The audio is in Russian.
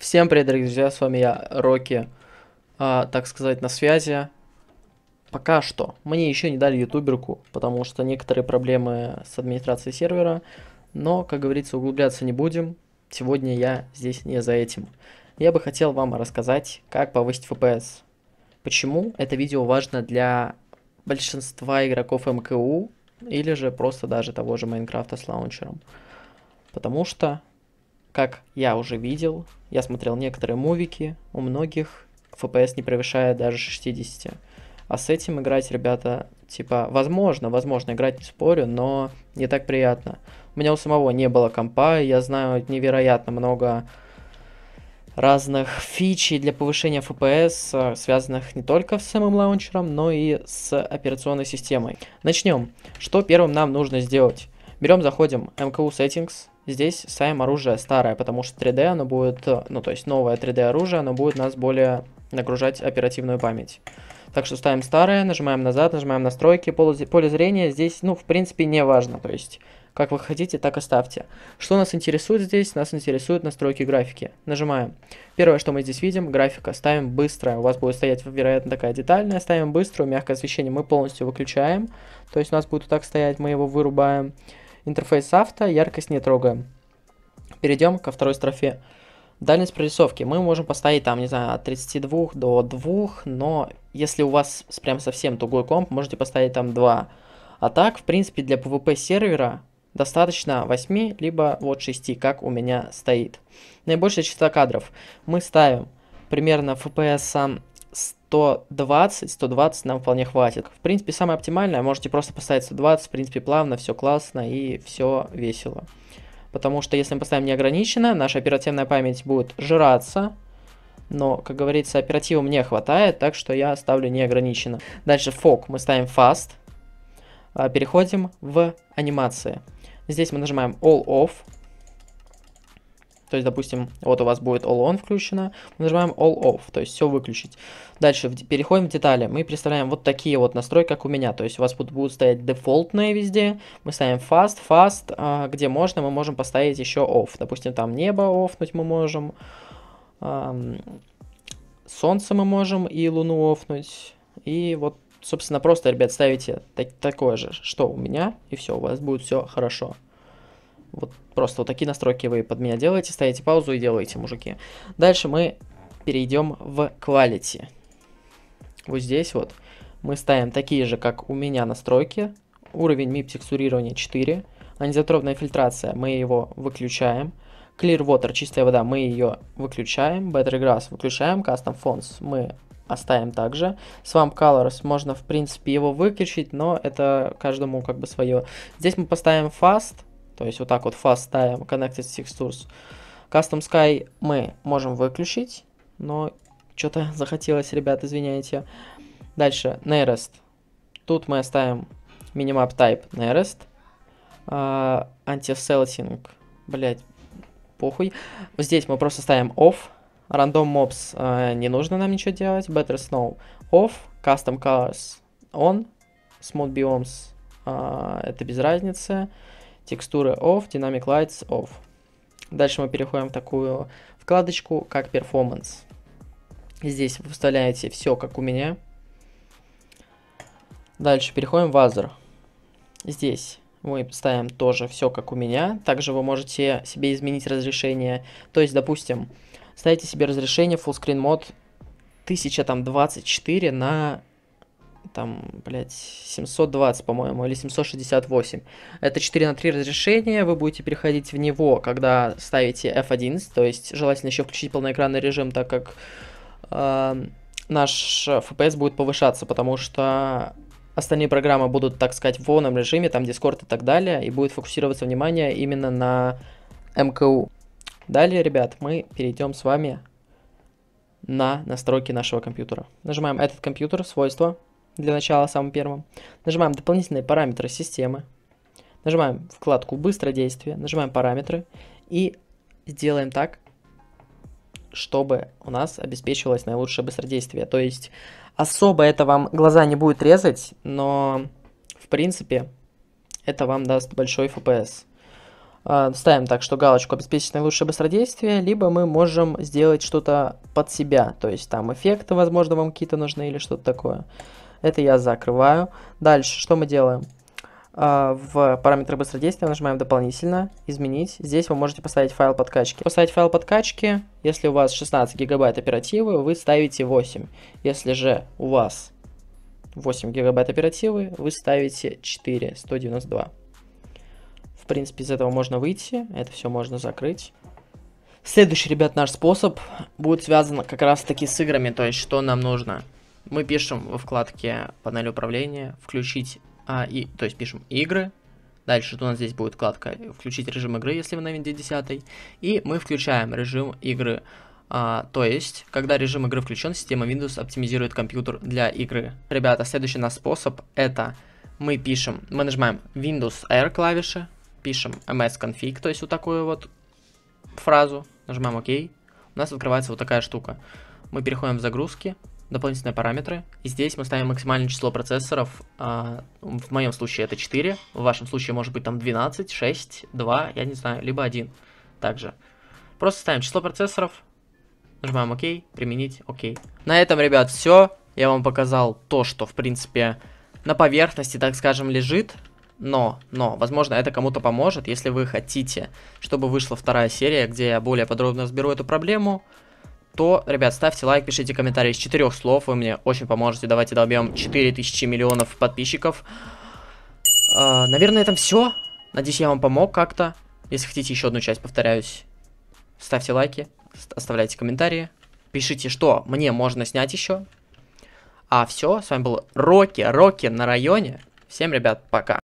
Всем привет, дорогие друзья, с вами я, Рокки, а, так сказать, на связи. Пока что. Мне еще не дали ютуберку, потому что некоторые проблемы с администрацией сервера, но, как говорится, углубляться не будем. Сегодня я здесь не за этим. Я бы хотел вам рассказать, как повысить FPS. Почему это видео важно для большинства игроков МКУ, или же просто даже того же Майнкрафта с лаунчером. Потому что как я уже видел, я смотрел некоторые мувики, у многих FPS не превышает даже 60. А с этим играть, ребята, типа, возможно, возможно, играть не спорю, но не так приятно. У меня у самого не было компа, я знаю невероятно много разных фичей для повышения FPS, э, связанных не только с самим лаунчером, но и с операционной системой. Начнем. Что первым нам нужно сделать? Берем, заходим МКУ Settings. Здесь ставим оружие старое, потому что 3D оно будет, э, ну то есть новое 3D оружие, оно будет нас более нагружать оперативную память. Так что ставим старое, нажимаем назад, нажимаем настройки, поле, поле зрения здесь, ну, в принципе, не важно, то есть, как вы хотите, так оставьте. Что нас интересует здесь? Нас интересуют настройки графики. Нажимаем. Первое, что мы здесь видим, графика. Ставим быстрое. У вас будет стоять, вероятно, такая детальная. Ставим быструю, мягкое освещение мы полностью выключаем. То есть у нас будет так стоять, мы его вырубаем. Интерфейс авто, яркость не трогаем. Перейдем ко второй строфе. Дальность прорисовки. Мы можем поставить там, не знаю, от 32 до 2, но если у вас прям совсем тугой комп, можете поставить там 2. А так, в принципе, для PvP сервера достаточно 8, либо вот 6, как у меня стоит. Наибольшая частота кадров. Мы ставим примерно FPS 120, 120 нам вполне хватит. В принципе, самое оптимальное, можете просто поставить 120, в принципе, плавно, все классно и все весело. Потому что если мы поставим неограниченно, наша оперативная память будет жраться, но, как говорится, оператива мне хватает, так что я ставлю неограниченно. Дальше фок, мы ставим fast, а, переходим в анимации. Здесь мы нажимаем all off, то есть, допустим, вот у вас будет All On включено, мы нажимаем All Off, то есть все выключить. Дальше в, переходим в детали, мы представляем вот такие вот настройки, как у меня. То есть у вас будут, будут стоять дефолтные везде, мы ставим Fast, Fast, а, где можно, мы можем поставить еще Off. Допустим, там небо оффнуть мы можем, а, солнце мы можем и луну оффнуть, и вот собственно, просто, ребят, ставите так, такое же, что у меня, и все, у вас будет все хорошо. Вот просто вот такие настройки вы под меня делаете, ставите паузу и делаете, мужики. Дальше мы перейдем в Quality. Вот здесь вот мы ставим такие же, как у меня настройки. Уровень MIP текстурирования 4. Анизотропная фильтрация, мы его выключаем. Clear Water, чистая вода, мы ее выключаем. Better Grass выключаем. Custom Fonts мы оставим также. Swamp Colors можно, в принципе, его выключить, но это каждому как бы свое. Здесь мы поставим Fast то есть вот так вот fast ставим connected textures. Custom Sky мы можем выключить, но что-то захотелось, ребят, извиняйте. Дальше, nearest. Тут мы оставим minimap type nearest. Uh, а, anti-selting, блять, похуй. Здесь мы просто ставим off. Random mobs uh, не нужно нам ничего делать. Better snow off. Custom colors on. Smooth biomes uh, это без разницы. Uh, текстуры off, dynamic lights off. Дальше мы переходим в такую вкладочку, как performance. Здесь вы вставляете все, как у меня. Дальше переходим в other. Здесь мы ставим тоже все, как у меня. Также вы можете себе изменить разрешение. То есть, допустим, ставите себе разрешение full screen мод 1024 на там, блядь, 720, по-моему, или 768. Это 4 на 3 разрешение, вы будете переходить в него, когда ставите F11, то есть желательно еще включить полноэкранный режим, так как э, наш FPS будет повышаться, потому что остальные программы будут, так сказать, в полном режиме, там Discord и так далее, и будет фокусироваться внимание именно на МКУ. Эм далее, ребят, мы перейдем с вами на настройки нашего компьютера. Нажимаем этот компьютер, свойства, для начала самым первым. Нажимаем дополнительные параметры системы. Нажимаем вкладку «Быстро действие», нажимаем «Параметры» и сделаем так, чтобы у нас обеспечивалось наилучшее быстродействие. То есть особо это вам глаза не будет резать, но в принципе это вам даст большой FPS. А, ставим так, что галочку обеспечить наилучшее быстродействие, либо мы можем сделать что-то под себя, то есть там эффекты, возможно, вам какие-то нужны или что-то такое. Это я закрываю. Дальше, что мы делаем? А, в параметры быстродействия нажимаем дополнительно «Изменить». Здесь вы можете поставить файл подкачки. Поставить файл подкачки, если у вас 16 гигабайт оперативы, вы ставите 8. Если же у вас 8 гигабайт оперативы, вы ставите 4, 192. В принципе, из этого можно выйти, это все можно закрыть. Следующий, ребят, наш способ будет связан как раз таки с играми, то есть что нам нужно – мы пишем во вкладке панель управления включить, а, и, то есть пишем игры, дальше у нас здесь будет вкладка включить режим игры, если вы на Windows 10, и мы включаем режим игры, а, то есть когда режим игры включен, система Windows оптимизирует компьютер для игры. Ребята, следующий наш способ это мы пишем, мы нажимаем Windows R клавиши, пишем msconfig, то есть вот такую вот фразу, нажимаем ОК, у нас открывается вот такая штука. Мы переходим в загрузки, дополнительные параметры. И здесь мы ставим максимальное число процессоров. А, в моем случае это 4, в вашем случае может быть там 12, 6, 2, я не знаю, либо 1 также. Просто ставим число процессоров, нажимаем ОК, применить ОК. На этом, ребят, все. Я вам показал то, что, в принципе, на поверхности, так скажем, лежит. Но, но, возможно, это кому-то поможет, если вы хотите, чтобы вышла вторая серия, где я более подробно разберу эту проблему то, ребят, ставьте лайк, пишите комментарии из четырех слов, вы мне очень поможете. Давайте добьем 4000 миллионов подписчиков. А, наверное, это все. Надеюсь, я вам помог как-то. Если хотите еще одну часть, повторяюсь, ставьте лайки, оставляйте комментарии, пишите, что мне можно снять еще. А все, с вами был Рокки, Рокки на районе. Всем, ребят, пока.